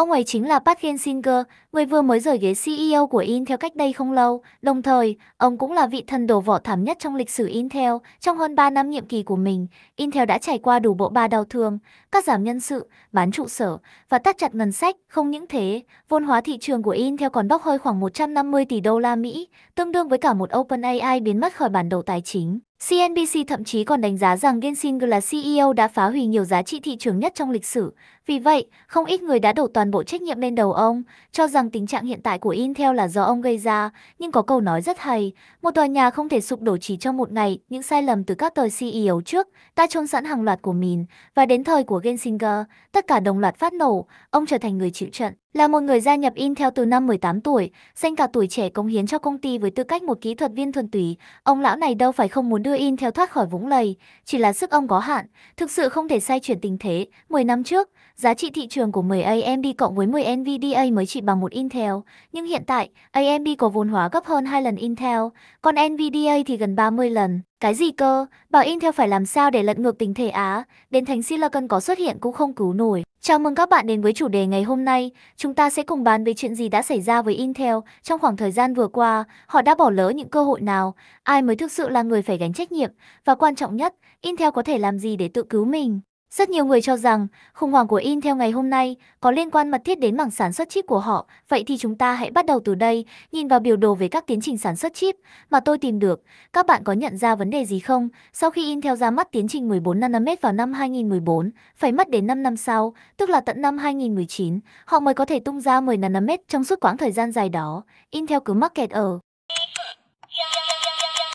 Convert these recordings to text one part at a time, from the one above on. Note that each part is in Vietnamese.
Ông ấy chính là Park Henshinger, người vừa mới rời ghế CEO của Intel cách đây không lâu. Đồng thời, ông cũng là vị thần đồ vỏ thảm nhất trong lịch sử Intel. Trong hơn 3 năm nhiệm kỳ của mình, Intel đã trải qua đủ bộ ba đau thương, cắt giảm nhân sự, bán trụ sở và tắt chặt ngân sách. Không những thế, vốn hóa thị trường của Intel còn bốc hơi khoảng 150 tỷ đô la Mỹ, tương đương với cả một OpenAI biến mất khỏi bản đồ tài chính. CNBC thậm chí còn đánh giá rằng Genshin là CEO đã phá hủy nhiều giá trị thị trường nhất trong lịch sử. Vì vậy, không ít người đã đổ toàn bộ trách nhiệm lên đầu ông, cho rằng tình trạng hiện tại của Intel là do ông gây ra. Nhưng có câu nói rất hay, một tòa nhà không thể sụp đổ chỉ trong một ngày, những sai lầm từ các tờ CEO trước, ta trôn sẵn hàng loạt của mình, và đến thời của Genshinger, tất cả đồng loạt phát nổ, ông trở thành người chịu trận. Là một người gia nhập Intel từ năm 18 tuổi, dành cả tuổi trẻ cống hiến cho công ty với tư cách một kỹ thuật viên thuần túy, ông lão này đâu phải không muốn đưa Intel thoát khỏi vũng lầy, chỉ là sức ông có hạn, thực sự không thể xoay chuyển tình thế. 10 năm trước, Giá trị thị trường của 10 AMD cộng với 10 NVDA mới chỉ bằng một Intel, nhưng hiện tại, AMD có vốn hóa gấp hơn 2 lần Intel, còn NVDA thì gần 30 lần. Cái gì cơ? Bảo Intel phải làm sao để lật ngược tình thế Á, đến thánh Silicon có xuất hiện cũng không cứu nổi. Chào mừng các bạn đến với chủ đề ngày hôm nay, chúng ta sẽ cùng bàn về chuyện gì đã xảy ra với Intel trong khoảng thời gian vừa qua, họ đã bỏ lỡ những cơ hội nào, ai mới thực sự là người phải gánh trách nhiệm, và quan trọng nhất, Intel có thể làm gì để tự cứu mình. Rất nhiều người cho rằng khủng hoảng của Intel ngày hôm nay có liên quan mật thiết đến mảng sản xuất chip của họ. Vậy thì chúng ta hãy bắt đầu từ đây, nhìn vào biểu đồ về các tiến trình sản xuất chip mà tôi tìm được. Các bạn có nhận ra vấn đề gì không? Sau khi Intel ra mắt tiến trình 14 nanomet vào năm 2014, phải mất đến 5 năm sau, tức là tận năm 2019, họ mới có thể tung ra 10 nanomet trong suốt quãng thời gian dài đó. Intel cứ mắc kẹt ở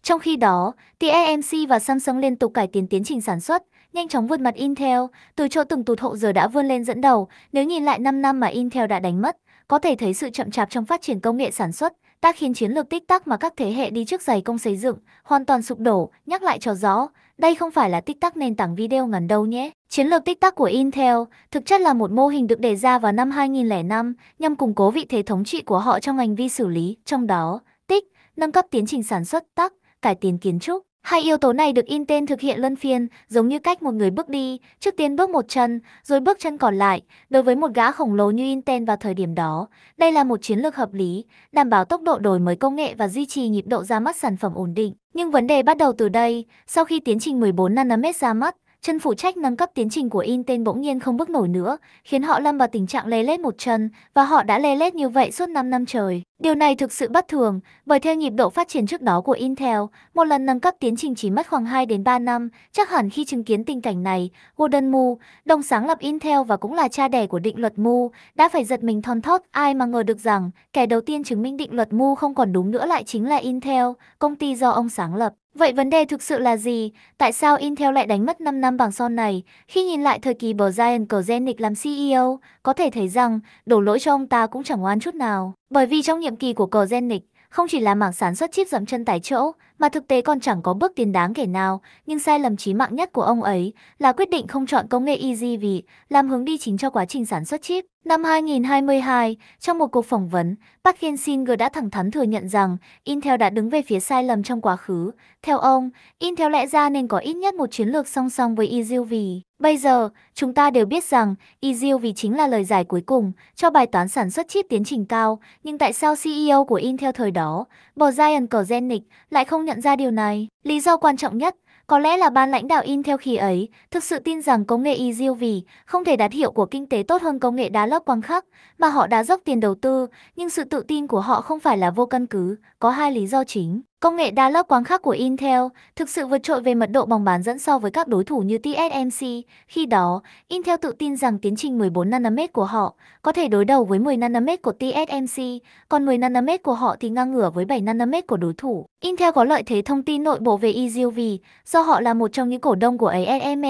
trong khi đó, TSMC và Samsung liên tục cải tiến tiến trình sản xuất, nhanh chóng vượt mặt Intel, từ chỗ từng tụt hậu giờ đã vươn lên dẫn đầu, nếu nhìn lại 5 năm mà Intel đã đánh mất, có thể thấy sự chậm chạp trong phát triển công nghệ sản xuất, đã khiến chiến lược tích tắc mà các thế hệ đi trước giày công xây dựng hoàn toàn sụp đổ, nhắc lại cho rõ, đây không phải là tích tắc nền tảng video ngắn đâu nhé. Chiến lược tích tắc của Intel thực chất là một mô hình được đề ra vào năm 2005 nhằm củng cố vị thế thống trị của họ trong ngành vi xử lý, trong đó, tích, nâng cấp tiến trình sản xuất tắc, cải tiến kiến trúc. Hai yếu tố này được in tên thực hiện luân phiên, giống như cách một người bước đi, trước tiên bước một chân, rồi bước chân còn lại, đối với một gã khổng lồ như Intel vào thời điểm đó. Đây là một chiến lược hợp lý, đảm bảo tốc độ đổi mới công nghệ và duy trì nhịp độ ra mắt sản phẩm ổn định. Nhưng vấn đề bắt đầu từ đây, sau khi tiến trình 14 nanomet ra mắt, chân phụ trách nâng cấp tiến trình của Intel bỗng nhiên không bước nổi nữa, khiến họ lâm vào tình trạng lê lết một chân, và họ đã lê lết như vậy suốt 5 năm trời. Điều này thực sự bất thường, bởi theo nhịp độ phát triển trước đó của Intel, một lần nâng cấp tiến trình chỉ mất khoảng 2 đến 3 năm, chắc hẳn khi chứng kiến tình cảnh này, Gordon Moore, đồng sáng lập Intel và cũng là cha đẻ của định luật Moore, đã phải giật mình thon thót, ai mà ngờ được rằng, kẻ đầu tiên chứng minh định luật Moore không còn đúng nữa lại chính là Intel, công ty do ông sáng lập. Vậy vấn đề thực sự là gì? Tại sao Intel lại đánh mất 5 năm bằng son này? Khi nhìn lại thời kỳ bờ Brian Kozenik làm CEO, có thể thấy rằng đổ lỗi cho ông ta cũng chẳng oan chút nào. Bởi vì trong nhiệm kỳ của Kozenik, không chỉ là mảng sản xuất chip dậm chân tại chỗ, mà thực tế còn chẳng có bước tiến đáng kể nào, nhưng sai lầm chí mạng nhất của ông ấy là quyết định không chọn công nghệ Easy vì làm hướng đi chính cho quá trình sản xuất chip. Năm 2022, trong một cuộc phỏng vấn, Park Henshinger đã thẳng thắn thừa nhận rằng Intel đã đứng về phía sai lầm trong quá khứ. Theo ông, Intel lẽ ra nên có ít nhất một chiến lược song song với Easy vì Bây giờ, chúng ta đều biết rằng EZU vì chính là lời giải cuối cùng cho bài toán sản xuất chip tiến trình cao, nhưng tại sao CEO của Intel thời đó, Brian Kozenik, lại không nhận ra điều này. Lý do quan trọng nhất có lẽ là ban lãnh đạo in theo khi ấy thực sự tin rằng công nghệ y e vì không thể đạt hiệu của kinh tế tốt hơn công nghệ đá lớp quang khắc mà họ đã dốc tiền đầu tư, nhưng sự tự tin của họ không phải là vô căn cứ, có hai lý do chính. Công nghệ đa lớp quáng khắc của Intel thực sự vượt trội về mật độ bóng bán dẫn so với các đối thủ như TSMC. Khi đó, Intel tự tin rằng tiến trình 14 nanomet của họ có thể đối đầu với 10 nanomet của TSMC, còn 10 nanomet của họ thì ngang ngửa với 7 nanomet của đối thủ. Intel có lợi thế thông tin nội bộ về EUV do họ là một trong những cổ đông của ASML,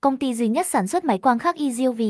công ty duy nhất sản xuất máy quang khắc EUV.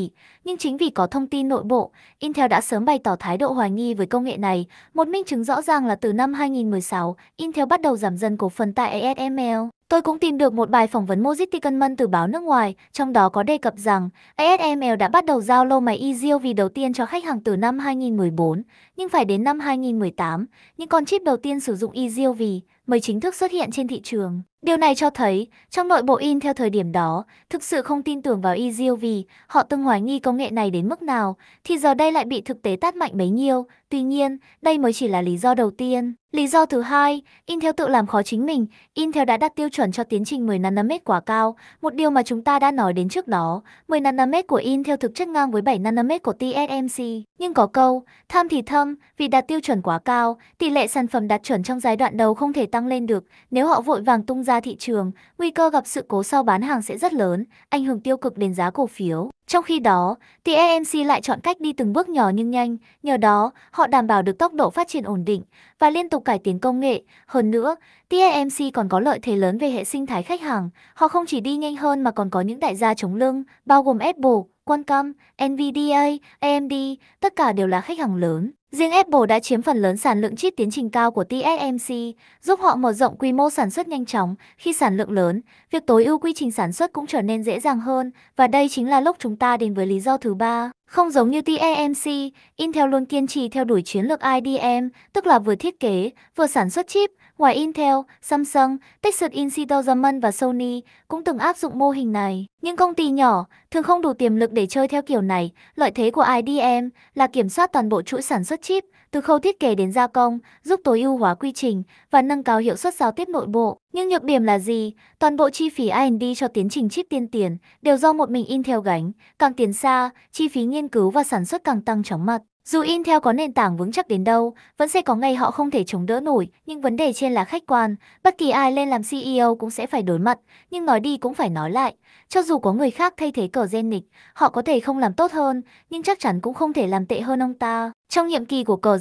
Nhưng chính vì có thông tin nội bộ, Intel đã sớm bày tỏ thái độ hoài nghi với công nghệ này, một minh chứng rõ ràng là từ năm 2016, Intel theo bắt đầu giảm dần cổ phần tại ASML. Tôi cũng tìm được một bài phỏng vấn Moses Tickenman từ báo nước ngoài, trong đó có đề cập rằng ASML đã bắt đầu giao lô máy EZIO vì đầu tiên cho khách hàng từ năm 2014, nhưng phải đến năm 2018, những con chip đầu tiên sử dụng EZIO vì mới chính thức xuất hiện trên thị trường. Điều này cho thấy, trong nội bộ in theo thời điểm đó, thực sự không tin tưởng vào EZIO vì họ từng hoài nghi công nghệ này đến mức nào, thì giờ đây lại bị thực tế tát mạnh mấy nhiêu, Tuy nhiên, đây mới chỉ là lý do đầu tiên. Lý do thứ hai, Intel tự làm khó chính mình. Intel đã đặt tiêu chuẩn cho tiến trình 10 nanomet quá cao, một điều mà chúng ta đã nói đến trước đó. 10 nanomet của Intel thực chất ngang với 7 nanomet của TSMC. Nhưng có câu, tham thì thâm, vì đặt tiêu chuẩn quá cao, tỷ lệ sản phẩm đạt chuẩn trong giai đoạn đầu không thể tăng lên được. Nếu họ vội vàng tung ra thị trường, nguy cơ gặp sự cố sau bán hàng sẽ rất lớn, ảnh hưởng tiêu cực đến giá cổ phiếu. Trong khi đó, TNC lại chọn cách đi từng bước nhỏ nhưng nhanh, nhờ đó họ đảm bảo được tốc độ phát triển ổn định và liên tục cải tiến công nghệ. Hơn nữa, TNC còn có lợi thế lớn về hệ sinh thái khách hàng, họ không chỉ đi nhanh hơn mà còn có những đại gia chống lưng, bao gồm Apple, Qualcomm, Nvidia, AMD, tất cả đều là khách hàng lớn. Riêng Apple đã chiếm phần lớn sản lượng chip tiến trình cao của TSMC, giúp họ mở rộng quy mô sản xuất nhanh chóng. Khi sản lượng lớn, việc tối ưu quy trình sản xuất cũng trở nên dễ dàng hơn và đây chính là lúc chúng ta đến với lý do thứ ba. Không giống như TSMC, Intel luôn kiên trì theo đuổi chiến lược IDM, tức là vừa thiết kế, vừa sản xuất chip, Ngoài Intel, Samsung, Texas Instruments và Sony cũng từng áp dụng mô hình này. nhưng công ty nhỏ thường không đủ tiềm lực để chơi theo kiểu này. Lợi thế của IDM là kiểm soát toàn bộ chuỗi sản xuất chip, từ khâu thiết kế đến gia công, giúp tối ưu hóa quy trình và nâng cao hiệu suất giao tiếp nội bộ. Nhưng nhược điểm là gì? Toàn bộ chi phí R&D cho tiến trình chip tiên tiến đều do một mình Intel gánh. Càng tiến xa, chi phí nghiên cứu và sản xuất càng tăng chóng mặt. Dù Intel có nền tảng vững chắc đến đâu, vẫn sẽ có ngày họ không thể chống đỡ nổi, nhưng vấn đề trên là khách quan, bất kỳ ai lên làm CEO cũng sẽ phải đối mặt, nhưng nói đi cũng phải nói lại, cho dù có người khác thay thế cờ Zenix, họ có thể không làm tốt hơn, nhưng chắc chắn cũng không thể làm tệ hơn ông ta. Trong nhiệm kỳ của cờ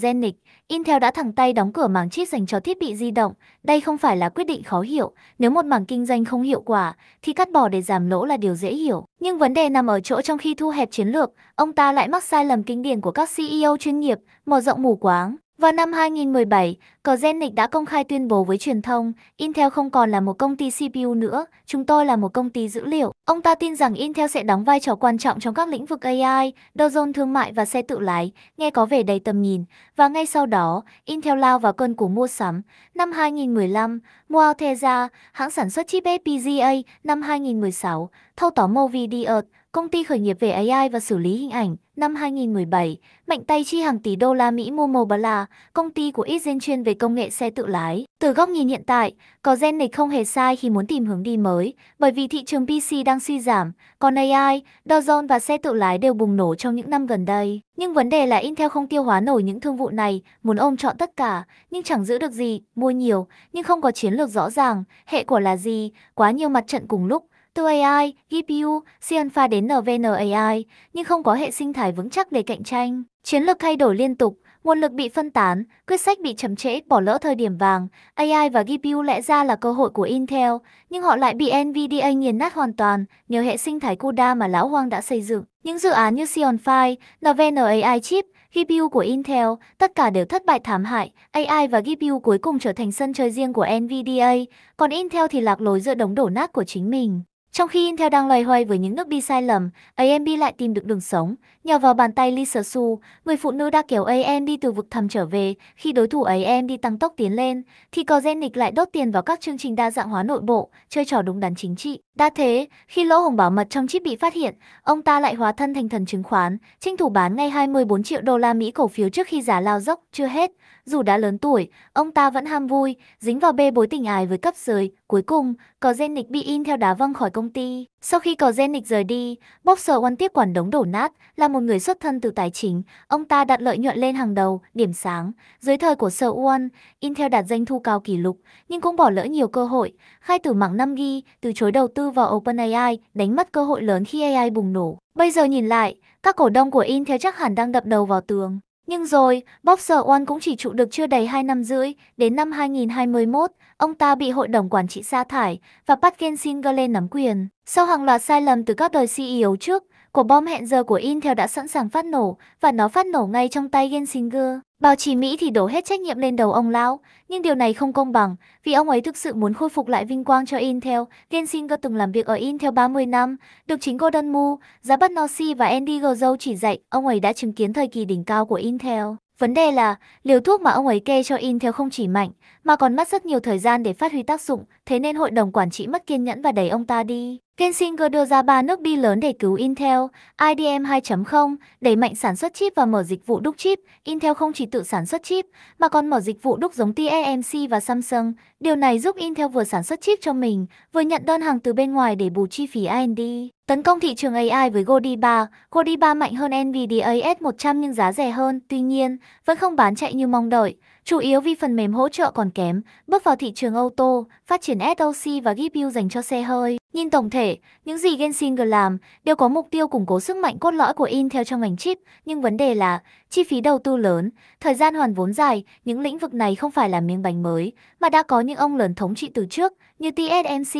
Intel đã thẳng tay đóng cửa mảng chip dành cho thiết bị di động. Đây không phải là quyết định khó hiểu, nếu một mảng kinh doanh không hiệu quả thì cắt bỏ để giảm lỗ là điều dễ hiểu. Nhưng vấn đề nằm ở chỗ trong khi thu hẹp chiến lược, ông ta lại mắc sai lầm kinh điển của các CEO chuyên nghiệp, mở rộng mù quáng. Vào năm 2017, Zenix đã công khai tuyên bố với truyền thông, Intel không còn là một công ty CPU nữa, chúng tôi là một công ty dữ liệu. Ông ta tin rằng Intel sẽ đóng vai trò quan trọng trong các lĩnh vực AI, dozone thương mại và xe tự lái, nghe có vẻ đầy tầm nhìn. Và ngay sau đó, Intel lao vào cơn của mua sắm. Năm 2015, mua Altera, hãng sản xuất chip FPGA, năm 2016, thâu tóm Movidiot, công ty khởi nghiệp về AI và xử lý hình ảnh, Năm 2017, mạnh tay chi hàng tỷ đô la Mỹ mua Mobala, công ty của Izin chuyên về công nghệ xe tự lái. Từ góc nhìn hiện tại, có gen này không hề sai khi muốn tìm hướng đi mới, bởi vì thị trường PC đang suy giảm, còn AI, Dozone và xe tự lái đều bùng nổ trong những năm gần đây. Nhưng vấn đề là Intel không tiêu hóa nổi những thương vụ này, muốn ôm chọn tất cả, nhưng chẳng giữ được gì, mua nhiều, nhưng không có chiến lược rõ ràng, hệ quả là gì, quá nhiều mặt trận cùng lúc, từ AI, GPU, Cianfa đến NVN AI, nhưng không có hệ sinh thái vững chắc để cạnh tranh. Chiến lược thay đổi liên tục, nguồn lực bị phân tán, quyết sách bị chậm trễ, bỏ lỡ thời điểm vàng. AI và GPU lẽ ra là cơ hội của Intel, nhưng họ lại bị nvda nghiền nát hoàn toàn nhờ hệ sinh thái CUDA mà lão Hoang đã xây dựng. Những dự án như Xeon Phi, NVN AI chip, GPU của Intel, tất cả đều thất bại thảm hại. AI và GPU cuối cùng trở thành sân chơi riêng của nvda còn Intel thì lạc lối giữa đống đổ nát của chính mình. Trong khi Intel đang loay hoay với những nước đi sai lầm, AMD lại tìm được đường sống. Nhờ vào bàn tay Lisa Su, người phụ nữ đã kéo AMD từ vực thầm trở về. Khi đối thủ AMD tăng tốc tiến lên, thì Kozenic lại đốt tiền vào các chương trình đa dạng hóa nội bộ, chơi trò đúng đắn chính trị. Đã thế, khi lỗ hồng bảo mật trong chip bị phát hiện, ông ta lại hóa thân thành thần chứng khoán, tranh thủ bán ngay 24 triệu đô la Mỹ cổ phiếu trước khi giá lao dốc. Chưa hết, dù đã lớn tuổi, ông ta vẫn ham vui, dính vào bê bối tình ái với cấp dưới. Cuối cùng, có Zenix bị in theo đá văng khỏi công ty. Sau khi có Zenix rời đi, Boxer One tiếp quản đống đổ nát, là một người xuất thân từ tài chính. Ông ta đặt lợi nhuận lên hàng đầu, điểm sáng. Dưới thời của Sir One, Intel đạt doanh thu cao kỷ lục, nhưng cũng bỏ lỡ nhiều cơ hội. Khai tử mạng 5G, từ chối đầu tư vào OpenAI, đánh mất cơ hội lớn khi AI bùng nổ. Bây giờ nhìn lại, các cổ đông của Intel chắc hẳn đang đập đầu vào tường. Nhưng rồi, Boxer One cũng chỉ trụ được chưa đầy 2 năm rưỡi, đến năm 2021, ông ta bị hội đồng quản trị sa thải và Pat Gelsinger lên nắm quyền. Sau hàng loạt sai lầm từ các đời CEO trước, của bom hẹn giờ của Intel đã sẵn sàng phát nổ, và nó phát nổ ngay trong tay Gensinger. Báo chí Mỹ thì đổ hết trách nhiệm lên đầu ông lão, nhưng điều này không công bằng, vì ông ấy thực sự muốn khôi phục lại vinh quang cho Intel. Gensinger từng làm việc ở Intel 30 năm, được chính Gordon Moore, giá bắt Nossi và Andy Gozo chỉ dạy, ông ấy đã chứng kiến thời kỳ đỉnh cao của Intel. Vấn đề là, liều thuốc mà ông ấy kê cho Intel không chỉ mạnh, mà còn mất rất nhiều thời gian để phát huy tác dụng, thế nên hội đồng quản trị mất kiên nhẫn và đẩy ông ta đi. Kensinger đưa ra ba nước đi lớn để cứu Intel, IDM 2.0, đẩy mạnh sản xuất chip và mở dịch vụ đúc chip. Intel không chỉ tự sản xuất chip, mà còn mở dịch vụ đúc giống TSMC và Samsung. Điều này giúp Intel vừa sản xuất chip cho mình, vừa nhận đơn hàng từ bên ngoài để bù chi phí R&D. Tấn công thị trường AI với Godi 3, Godi 3 mạnh hơn NVIDIA S100 nhưng giá rẻ hơn, tuy nhiên, vẫn không bán chạy như mong đợi. Chủ yếu vì phần mềm hỗ trợ còn kém, bước vào thị trường ô tô, phát triển SOC và GPU dành cho xe hơi. Nhìn tổng thể, những gì Gensinger làm đều có mục tiêu củng cố sức mạnh cốt lõi của Intel trong ngành chip, nhưng vấn đề là chi phí đầu tư lớn, thời gian hoàn vốn dài, những lĩnh vực này không phải là miếng bánh mới, mà đã có những ông lớn thống trị từ trước như TSMC,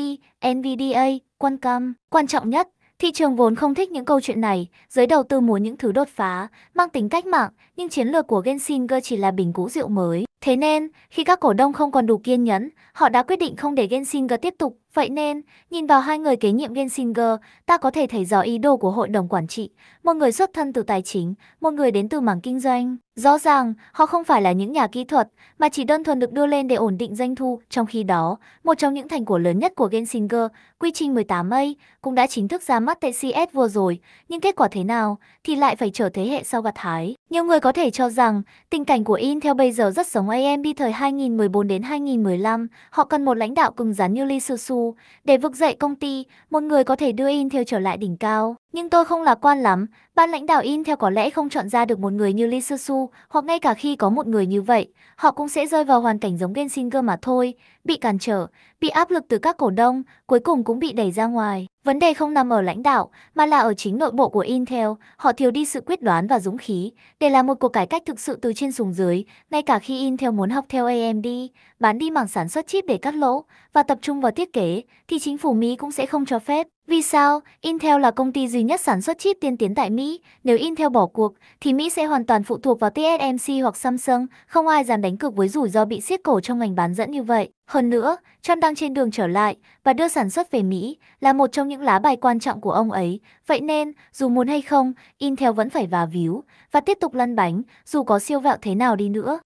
NVDA, Qualcomm. Quan trọng nhất, Thị trường vốn không thích những câu chuyện này, giới đầu tư muốn những thứ đột phá, mang tính cách mạng, nhưng chiến lược của Genshin G chỉ là bình cũ rượu mới. Thế nên, khi các cổ đông không còn đủ kiên nhẫn, họ đã quyết định không để Genshin G tiếp tục Vậy nên, nhìn vào hai người kế nhiệm Gensinger, ta có thể thấy rõ ý đồ của hội đồng quản trị. Một người xuất thân từ tài chính, một người đến từ mảng kinh doanh. Rõ ràng, họ không phải là những nhà kỹ thuật, mà chỉ đơn thuần được đưa lên để ổn định doanh thu. Trong khi đó, một trong những thành lớn nhất của Gensinger, quy trình 18A, cũng đã chính thức ra mắt tại CS vừa rồi. Nhưng kết quả thế nào, thì lại phải chờ thế hệ sau gặt hái. Nhiều người có thể cho rằng, tình cảnh của Intel bây giờ rất giống AMD thời 2014 đến 2015. Họ cần một lãnh đạo cứng rắn như Lee Su để vực dậy công ty, một người có thể đưa in theo trở lại đỉnh cao. Nhưng tôi không lạc quan lắm, ban lãnh đạo in theo có lẽ không chọn ra được một người như Lee Su hoặc ngay cả khi có một người như vậy, họ cũng sẽ rơi vào hoàn cảnh giống Gensinger mà thôi, bị cản trở, bị áp lực từ các cổ đông, cuối cùng cũng bị đẩy ra ngoài. Vấn đề không nằm ở lãnh đạo, mà là ở chính nội bộ của Intel, họ thiếu đi sự quyết đoán và dũng khí để làm một cuộc cải cách thực sự từ trên xuống dưới, ngay cả khi Intel muốn học theo AMD, bán đi mảng sản xuất chip để cắt lỗ và tập trung vào thiết kế, thì chính phủ Mỹ cũng sẽ không cho phép. Vì sao Intel là công ty duy nhất sản xuất chip tiên tiến tại Mỹ? Nếu Intel bỏ cuộc, thì Mỹ sẽ hoàn toàn phụ thuộc vào TSMC hoặc Samsung. Không ai dám đánh cược với rủi ro bị siết cổ trong ngành bán dẫn như vậy. Hơn nữa, Trump đang trên đường trở lại và đưa sản xuất về Mỹ là một trong những lá bài quan trọng của ông ấy. Vậy nên, dù muốn hay không, Intel vẫn phải vào víu và tiếp tục lăn bánh dù có siêu vẹo thế nào đi nữa.